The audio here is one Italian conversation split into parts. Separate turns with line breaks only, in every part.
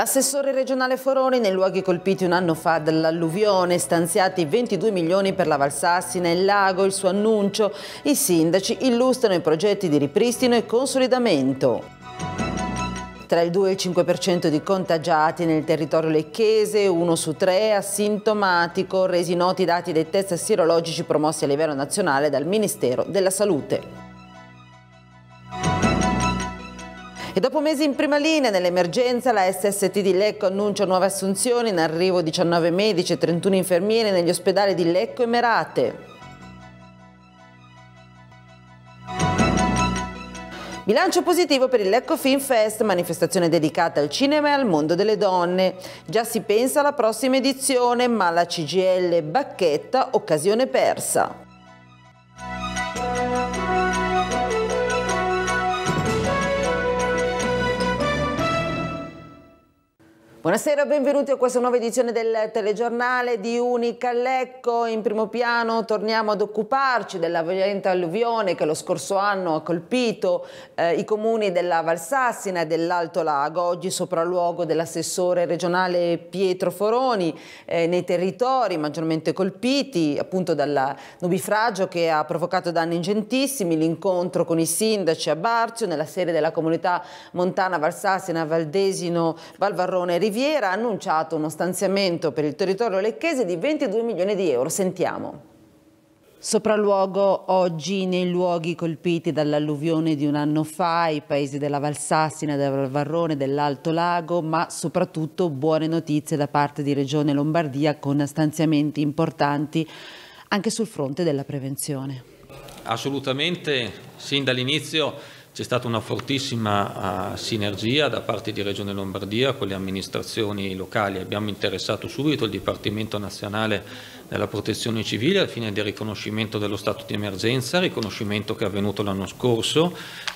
L'assessore regionale Foroni, nei luoghi colpiti un anno fa dall'alluvione, stanziati 22 milioni per la Valsassina e il lago, il suo annuncio, i sindaci illustrano i progetti di ripristino e consolidamento tra il 2 e il 5% di contagiati nel territorio lecchese, uno su tre è asintomatico, resi noti i dati dei test sierologici promossi a livello nazionale dal Ministero della Salute. E dopo mesi in prima linea, nell'emergenza, la SST di Lecco annuncia nuove assunzioni, in arrivo 19 medici e 31 infermieri negli ospedali di Lecco e Merate. Bilancio positivo per il Lecco Film Fest, manifestazione dedicata al cinema e al mondo delle donne. Già si pensa alla prossima edizione, ma la CGL bacchetta, occasione persa. Buonasera, benvenuti a questa nuova edizione del telegiornale di Unica Unicallecco. In primo piano torniamo ad occuparci della violenta alluvione che lo scorso anno ha colpito eh, i comuni della Valsassina e dell'Alto Lago. Oggi sopralluogo dell'assessore regionale Pietro Foroni eh, nei territori maggiormente colpiti appunto dal nubifragio che ha provocato danni ingentissimi, l'incontro con i sindaci a Barzio nella sede della comunità montana Valsassina, Valdesino, Valvarrone e Riviera ha annunciato uno stanziamento per il territorio lecchese di 22 milioni di euro. Sentiamo. Sopralluogo oggi nei luoghi colpiti dall'alluvione di un anno fa, i paesi della Valsassina, del Varrone, dell'Alto Lago, ma soprattutto buone notizie da parte di Regione Lombardia con stanziamenti importanti anche sul fronte della prevenzione.
Assolutamente, sin dall'inizio c'è stata una fortissima uh, sinergia da parte di Regione Lombardia con le amministrazioni locali, abbiamo interessato subito il Dipartimento Nazionale della protezione civile al fine del riconoscimento dello stato di emergenza, riconoscimento che è avvenuto l'anno scorso.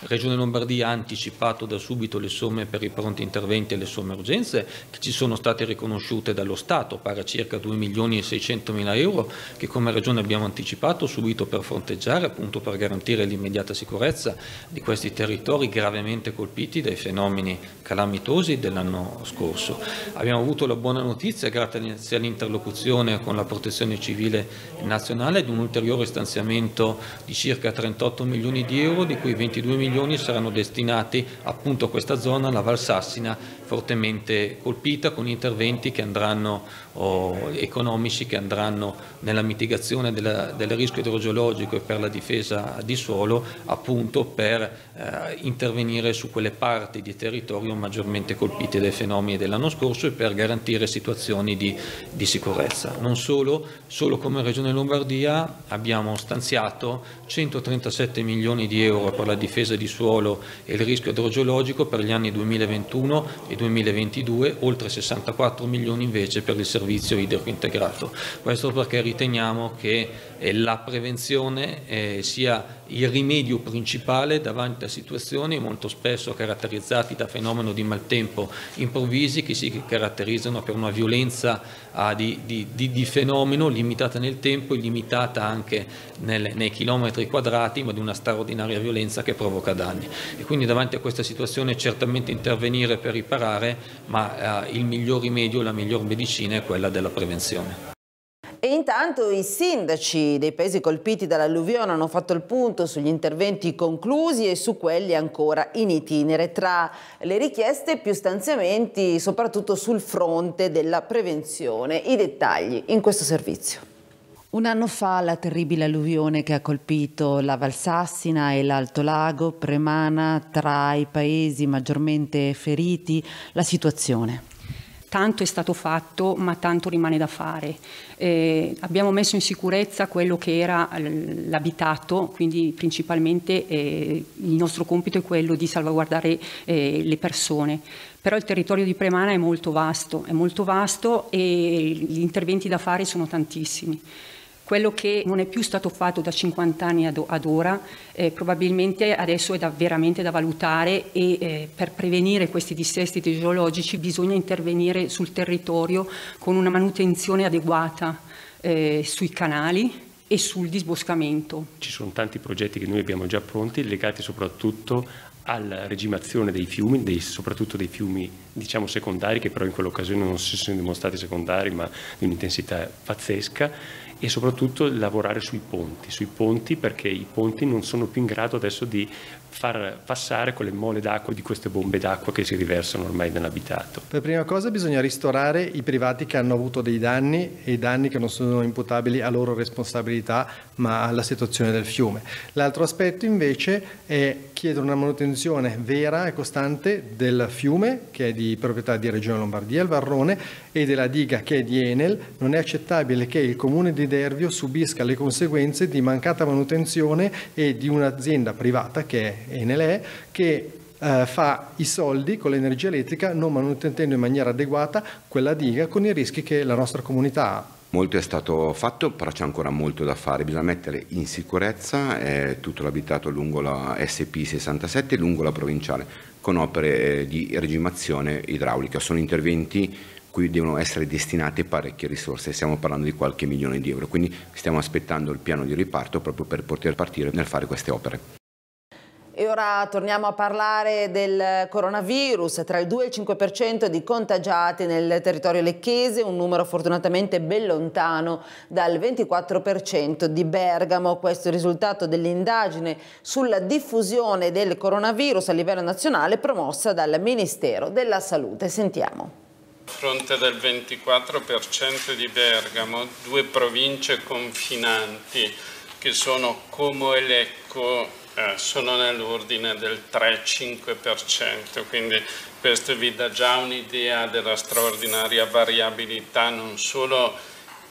Regione Lombardia ha anticipato da subito le somme per i pronti interventi e le somme urgenze che ci sono state riconosciute dallo Stato, pari a circa 2 milioni e 600 mila euro che come Regione abbiamo anticipato subito per fronteggiare, appunto per garantire l'immediata sicurezza di questi territori gravemente colpiti dai fenomeni calamitosi dell'anno scorso. Abbiamo avuto la buona notizia grazie all'interlocuzione con la protezione protezione civile nazionale ed un ulteriore stanziamento di circa 38 milioni di euro, di cui 22 milioni saranno destinati appunto a questa zona, la Valsassina, fortemente colpita, con interventi che andranno o economici che andranno nella mitigazione della, del rischio idrogeologico e per la difesa di suolo appunto per eh, intervenire su quelle parti di territorio maggiormente colpite dai fenomeni dell'anno scorso e per garantire situazioni di, di sicurezza. Non solo, solo come Regione Lombardia abbiamo stanziato 137 milioni di euro per la difesa di suolo e il rischio idrogeologico per gli anni 2021 e 2022, oltre 64 milioni invece per il servizio servizio idrico integrato. Questo perché riteniamo che la prevenzione eh, sia il rimedio principale davanti a situazioni molto spesso caratterizzate da fenomeni di maltempo improvvisi che si caratterizzano per una violenza ah, di, di, di, di, fenomeno limitata nel tempo e limitata anche nel, nei chilometri quadrati ma di una straordinaria violenza che provoca danni e quindi davanti a questa situazione certamente intervenire per riparare ma ah, il miglior rimedio, la miglior medicina è quella della prevenzione.
E intanto i sindaci dei paesi colpiti dall'alluvione hanno fatto il punto sugli interventi conclusi e su quelli ancora in itinere. Tra le richieste più stanziamenti, soprattutto sul fronte della prevenzione. I dettagli in questo servizio. Un anno fa la terribile alluvione che ha colpito la Valsassina e l'Alto Lago, Premana, tra i paesi maggiormente feriti, la situazione
tanto è stato fatto, ma tanto rimane da fare. Eh, abbiamo messo in sicurezza quello che era l'abitato, quindi principalmente eh, il nostro compito è quello di salvaguardare eh, le persone. Però il territorio di Premana è molto vasto, è molto vasto e gli interventi da fare sono tantissimi. Quello che non è più stato fatto da 50 anni ad, ad ora eh, probabilmente adesso è da, veramente da valutare e eh, per prevenire questi dissesti geologici bisogna intervenire sul territorio con una manutenzione adeguata eh, sui canali, e sul disboscamento.
Ci sono tanti progetti che noi abbiamo già pronti legati soprattutto alla regimazione dei fiumi, dei, soprattutto dei fiumi diciamo secondari che però in quell'occasione non si sono dimostrati secondari ma di un'intensità pazzesca e soprattutto lavorare sui ponti, sui ponti perché i ponti non sono più in grado adesso di far passare quelle mole d'acqua di queste bombe d'acqua che si riversano ormai nell'abitato.
Per prima cosa bisogna ristorare i privati che hanno avuto dei danni e i danni che non sono imputabili a loro responsabilità ma alla situazione del fiume. L'altro aspetto invece è chiedere una manutenzione vera e costante del fiume che è di proprietà di Regione Lombardia, il Varrone, e della diga che è di Enel. Non è accettabile che il comune di Dervio subisca le conseguenze di mancata manutenzione e di un'azienda privata che è Enel che eh, fa i soldi con l'energia elettrica non manutenendo in maniera adeguata quella diga con i rischi che la nostra comunità ha. Molto è stato fatto, però c'è ancora molto da fare. Bisogna mettere in sicurezza eh, tutto l'abitato lungo la SP67, lungo la provinciale, con opere eh, di regimazione idraulica. Sono interventi cui devono essere destinate parecchie risorse, stiamo parlando di qualche milione di euro, quindi stiamo aspettando il piano di riparto proprio per poter partire nel fare queste opere.
E ora torniamo a parlare del coronavirus. Tra il 2 e il 5% di contagiati nel territorio lecchese, un numero fortunatamente ben lontano dal 24% di Bergamo. Questo è il risultato dell'indagine sulla diffusione del coronavirus a livello nazionale promossa dal Ministero della Salute. Sentiamo.
A fronte del 24% di Bergamo, due province confinanti che sono Como e Lecco eh, sono nell'ordine del 3-5%, quindi questo vi dà già un'idea della straordinaria variabilità non solo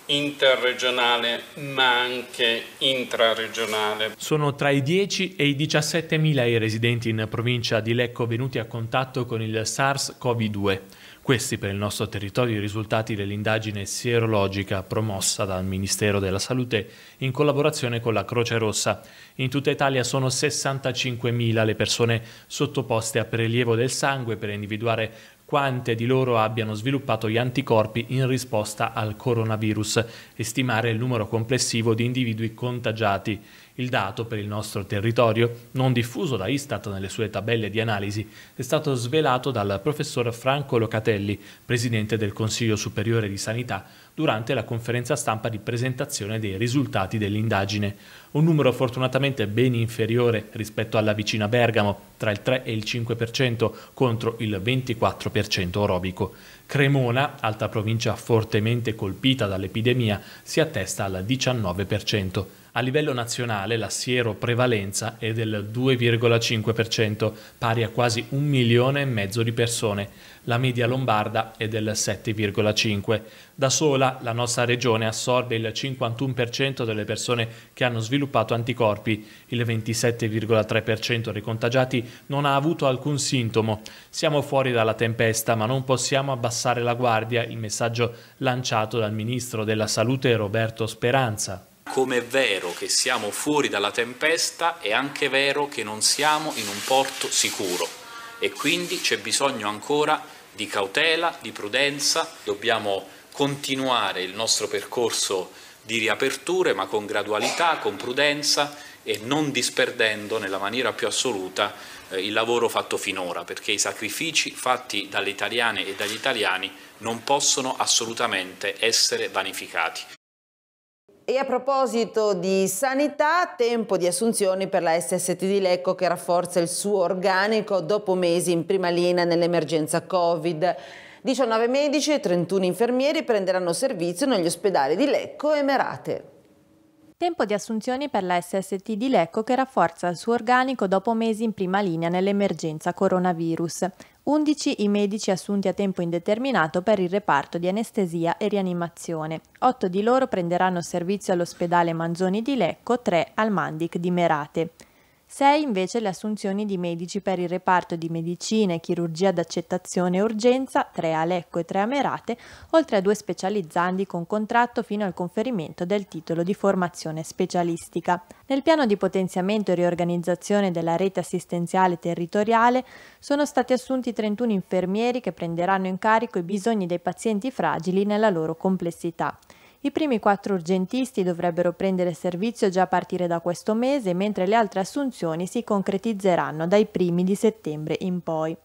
interregionale ma anche intraregionale. Sono tra i 10 e i 17 mila i residenti in provincia di Lecco venuti a contatto con il SARS-CoV-2. Questi per il nostro territorio i risultati dell'indagine sierologica promossa dal Ministero della Salute in collaborazione con la Croce Rossa. In tutta Italia sono 65.000 le persone sottoposte a prelievo del sangue per individuare quante di loro abbiano sviluppato gli anticorpi in risposta al coronavirus e stimare il numero complessivo di individui contagiati. Il dato per il nostro territorio, non diffuso da Istat nelle sue tabelle di analisi, è stato svelato dal professor Franco Locatelli, presidente del Consiglio Superiore di Sanità, durante la conferenza stampa di presentazione dei risultati dell'indagine. Un numero fortunatamente ben inferiore rispetto alla vicina Bergamo, tra il 3 e il 5% contro il 24% orobico. Cremona, alta provincia fortemente colpita dall'epidemia, si attesta al 19%. A livello nazionale la sieroprevalenza è del 2,5%, pari a quasi un milione e mezzo di persone. La media lombarda è del 7,5%. Da sola la nostra regione assorbe il 51% delle persone che hanno sviluppato anticorpi. Il 27,3% dei contagiati non ha avuto alcun sintomo. Siamo fuori dalla tempesta, ma non possiamo abbassare la guardia, il messaggio lanciato dal Ministro della Salute Roberto Speranza. Come è vero che siamo fuori dalla tempesta, è anche vero che non siamo in un porto sicuro e quindi c'è bisogno ancora di cautela, di prudenza, dobbiamo continuare il nostro percorso di riaperture ma con gradualità, con prudenza e non disperdendo nella maniera più assoluta eh, il lavoro fatto finora, perché i sacrifici fatti dalle italiane e dagli italiani non possono assolutamente essere vanificati.
E a proposito di sanità, tempo di assunzioni per la SST di Lecco che rafforza il suo organico dopo mesi in prima linea nell'emergenza Covid. 19 medici e 31 infermieri prenderanno servizio negli ospedali di Lecco e Merate.
Tempo di assunzioni per la SST di Lecco che rafforza il suo organico dopo mesi in prima linea nell'emergenza coronavirus. 11 i medici assunti a tempo indeterminato per il reparto di anestesia e rianimazione. 8 di loro prenderanno servizio all'ospedale Manzoni di Lecco, 3 al Mandic di Merate. 6 invece le assunzioni di medici per il reparto di medicina e chirurgia d'accettazione e urgenza, 3 a Lecco e 3 a Merate, oltre a due specializzandi con contratto fino al conferimento del titolo di formazione specialistica. Nel piano di potenziamento e riorganizzazione della rete assistenziale territoriale sono stati assunti 31 infermieri che prenderanno in carico i bisogni dei pazienti fragili nella loro complessità. I primi quattro urgentisti dovrebbero prendere servizio già a partire da questo mese, mentre le altre assunzioni si concretizzeranno dai primi di settembre in poi.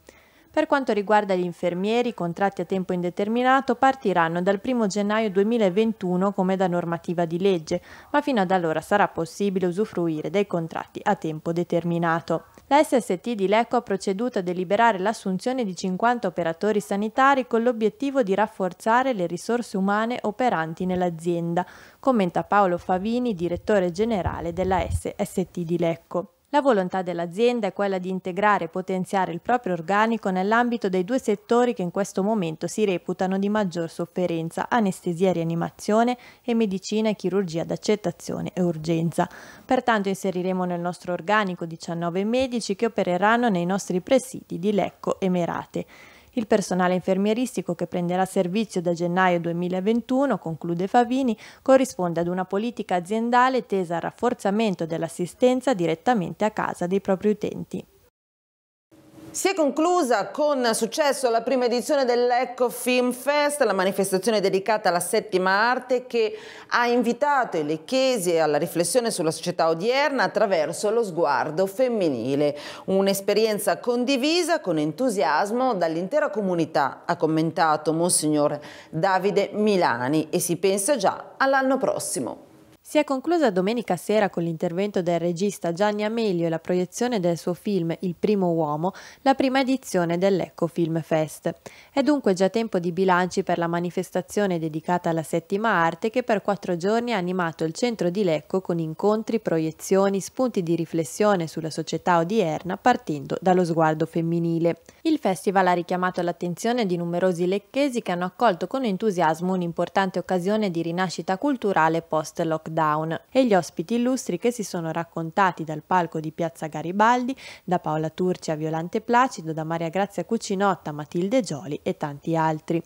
Per quanto riguarda gli infermieri, i contratti a tempo indeterminato partiranno dal 1 gennaio 2021 come da normativa di legge, ma fino ad allora sarà possibile usufruire dei contratti a tempo determinato la SST di Lecco ha proceduto a deliberare l'assunzione di 50 operatori sanitari con l'obiettivo di rafforzare le risorse umane operanti nell'azienda, commenta Paolo Favini, direttore generale della SST di Lecco. La volontà dell'azienda è quella di integrare e potenziare il proprio organico nell'ambito dei due settori che in questo momento si reputano di maggior sofferenza, anestesia e rianimazione e medicina e chirurgia d'accettazione e urgenza. Pertanto inseriremo nel nostro organico 19 medici che opereranno nei nostri presidi di Lecco e Merate. Il personale infermieristico che prenderà servizio da gennaio 2021, conclude Favini, corrisponde ad una politica aziendale tesa al rafforzamento dell'assistenza direttamente a casa dei propri utenti.
Si è conclusa con successo la prima edizione dell'Ecco Film Fest, la manifestazione dedicata alla settima arte che ha invitato i lecchesi alla riflessione sulla società odierna attraverso lo sguardo femminile. Un'esperienza condivisa con entusiasmo dall'intera comunità, ha commentato Monsignor Davide Milani e si pensa già all'anno prossimo. Si è conclusa
domenica sera con l'intervento del regista Gianni Amelio e la proiezione del suo film Il primo uomo, la prima edizione dell'Ecco Film Fest. È dunque già tempo di bilanci per la manifestazione dedicata alla settima arte che per quattro giorni ha animato il centro di Lecco con incontri, proiezioni, spunti di riflessione sulla società odierna partendo dallo sguardo femminile. Il festival ha richiamato l'attenzione di numerosi lecchesi che hanno accolto con entusiasmo un'importante occasione di rinascita culturale post-lockdown. Down e gli ospiti illustri che si sono raccontati dal palco di Piazza Garibaldi, da Paola Turci a Violante Placido, da Maria Grazia Cucinotta, Matilde Gioli e tanti altri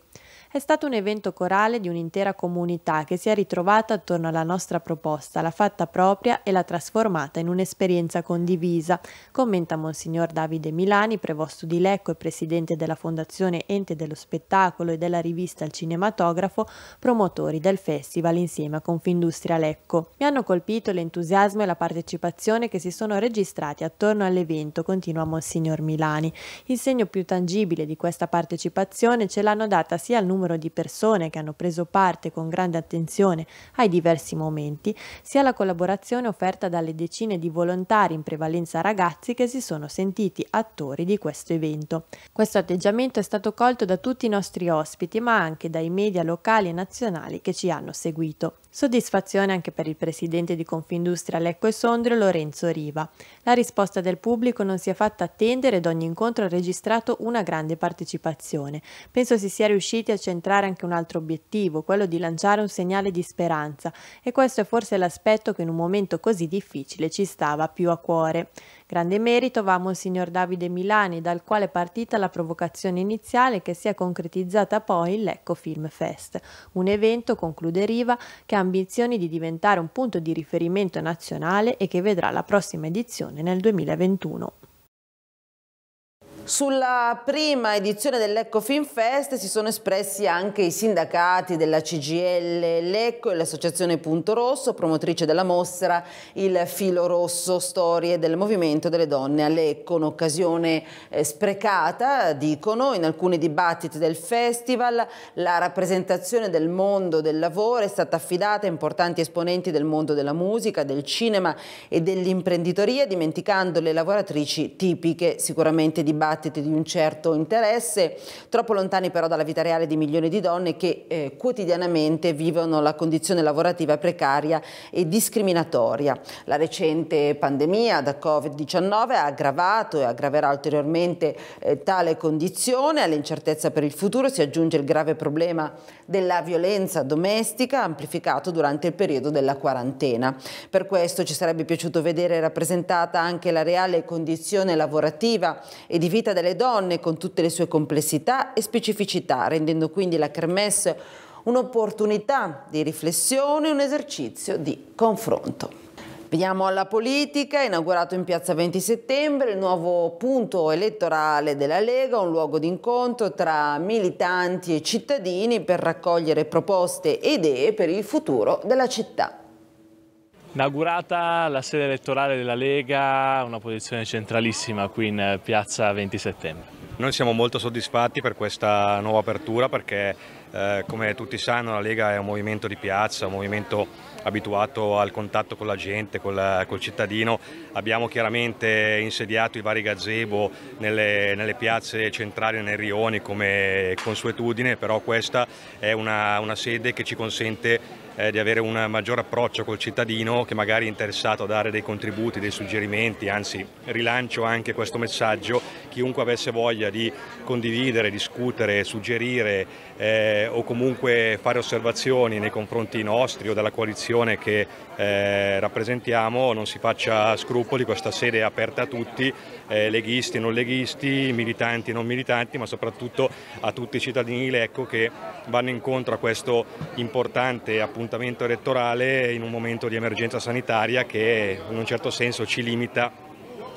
è stato un evento corale di un'intera comunità che si è ritrovata attorno alla nostra proposta, l'ha fatta propria e l'ha trasformata in un'esperienza condivisa, commenta Monsignor Davide Milani, prevosto di Lecco e presidente della Fondazione Ente dello Spettacolo e della rivista Il Cinematografo, promotori del festival insieme a Confindustria Lecco. Mi hanno colpito l'entusiasmo e la partecipazione che si sono registrati attorno all'evento, continua Monsignor Milani. Il segno più tangibile di questa partecipazione ce l'hanno data sia il numero numero di persone che hanno preso parte con grande attenzione ai diversi momenti, sia la collaborazione offerta dalle decine di volontari, in prevalenza ragazzi, che si sono sentiti attori di questo evento. Questo atteggiamento è stato colto da tutti i nostri ospiti, ma anche dai media locali e nazionali che ci hanno seguito. Soddisfazione anche per il presidente di Confindustria Lecco e Sondrio Lorenzo Riva. La risposta del pubblico non si è fatta attendere ed ogni incontro ha registrato una grande partecipazione. Penso si sia riusciti a centrare centrare anche un altro obiettivo, quello di lanciare un segnale di speranza e questo è forse l'aspetto che in un momento così difficile ci stava più a cuore. Grande merito va a Monsignor Davide Milani, dal quale è partita la provocazione iniziale che si è concretizzata poi in Lecco Film Fest, un evento, conclude Riva, che ha ambizioni di diventare un punto di riferimento nazionale e che vedrà la prossima edizione nel 2021.
Sulla prima edizione dell'Ecco Fest si sono espressi anche i sindacati della CGL Lecco e l'associazione Punto Rosso, promotrice della mostra Il Filo Rosso, storie del movimento delle donne a Lecco, un'occasione eh, sprecata, dicono, in alcuni dibattiti del festival la rappresentazione del mondo del lavoro è stata affidata a importanti esponenti del mondo della musica, del cinema e dell'imprenditoria, dimenticando le lavoratrici tipiche, sicuramente dibattiti dibattiti di un certo interesse, troppo lontani però dalla vita reale di milioni di donne che eh, quotidianamente vivono la condizione lavorativa precaria e discriminatoria. La recente pandemia da Covid-19 ha aggravato e aggraverà ulteriormente eh, tale condizione, all'incertezza per il futuro si aggiunge il grave problema della violenza domestica amplificato durante il periodo della quarantena. Per questo ci sarebbe piaciuto vedere rappresentata anche la reale condizione lavorativa e di vita vita delle donne con tutte le sue complessità e specificità, rendendo quindi la Kermesse un'opportunità di riflessione e un esercizio di confronto. Veniamo alla politica, inaugurato in piazza 20 settembre il nuovo punto elettorale della Lega, un luogo d'incontro tra militanti e cittadini per raccogliere proposte e idee per il futuro della città.
Inaugurata la sede elettorale della Lega, una posizione centralissima qui in
piazza 20 settembre. Noi siamo molto soddisfatti per questa nuova apertura perché eh, come tutti sanno la Lega è un movimento di piazza, un movimento abituato al contatto con la gente, col, col cittadino. Abbiamo chiaramente insediato i vari gazebo nelle, nelle piazze centrali e nei rioni come consuetudine, però questa è una, una sede che ci consente eh, di avere un maggior approccio col cittadino che magari è interessato a dare dei contributi, dei suggerimenti, anzi rilancio anche questo messaggio, chiunque avesse voglia di condividere, discutere, suggerire eh, o comunque fare osservazioni nei confronti nostri o della coalizione che eh, rappresentiamo, non si faccia scrupoli, questa sede è aperta a tutti, eh, leghisti e non leghisti, militanti e non militanti, ma soprattutto a tutti i cittadini di Lecco che vanno incontro a questo importante appunto appuntamento elettorale in un momento di emergenza sanitaria che in un certo senso ci limita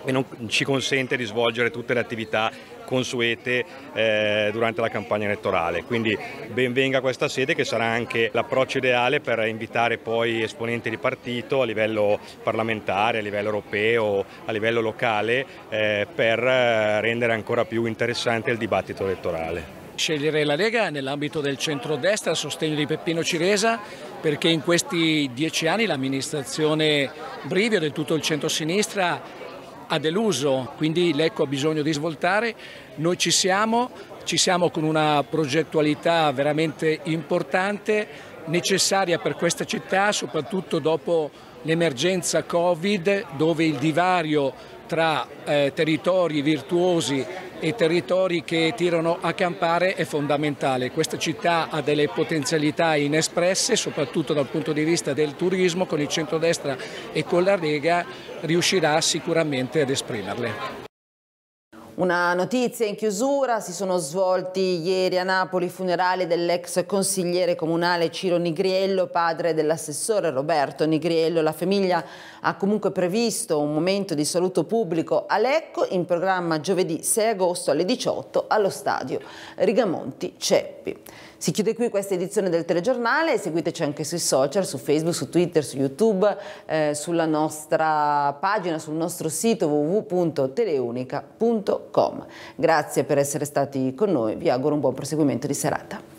e non ci consente di svolgere tutte le attività consuete eh, durante la campagna elettorale. Quindi benvenga questa sede che sarà anche l'approccio ideale per invitare poi esponenti di partito a livello parlamentare, a livello europeo, a livello locale eh, per eh, rendere ancora più interessante il dibattito elettorale scegliere la Lega nell'ambito
del centrodestra a sostegno di Peppino Ciresa perché in questi dieci anni l'amministrazione Brivio del tutto il centrosinistra ha deluso, quindi l'Ecco ha bisogno di svoltare, noi ci siamo, ci siamo con una progettualità veramente importante, necessaria per questa città, soprattutto dopo l'emergenza Covid dove il divario tra eh, territori virtuosi e territori che tirano a campare è fondamentale. Questa città ha delle potenzialità inespresse, soprattutto dal punto di vista del turismo, con il centrodestra e con la Lega riuscirà sicuramente ad esprimerle.
Una notizia in chiusura, si sono svolti ieri a Napoli i funerali dell'ex consigliere comunale Ciro Nigriello, padre dell'assessore Roberto Nigriello. La famiglia ha comunque previsto un momento di saluto pubblico a Lecco in programma giovedì 6 agosto alle 18 allo stadio Rigamonti Ceppi. Si chiude qui questa edizione del telegiornale, seguiteci anche sui social, su Facebook, su Twitter, su YouTube, eh, sulla nostra pagina, sul nostro sito www.teleunica.com. Grazie per essere stati con noi, vi auguro un buon proseguimento di serata.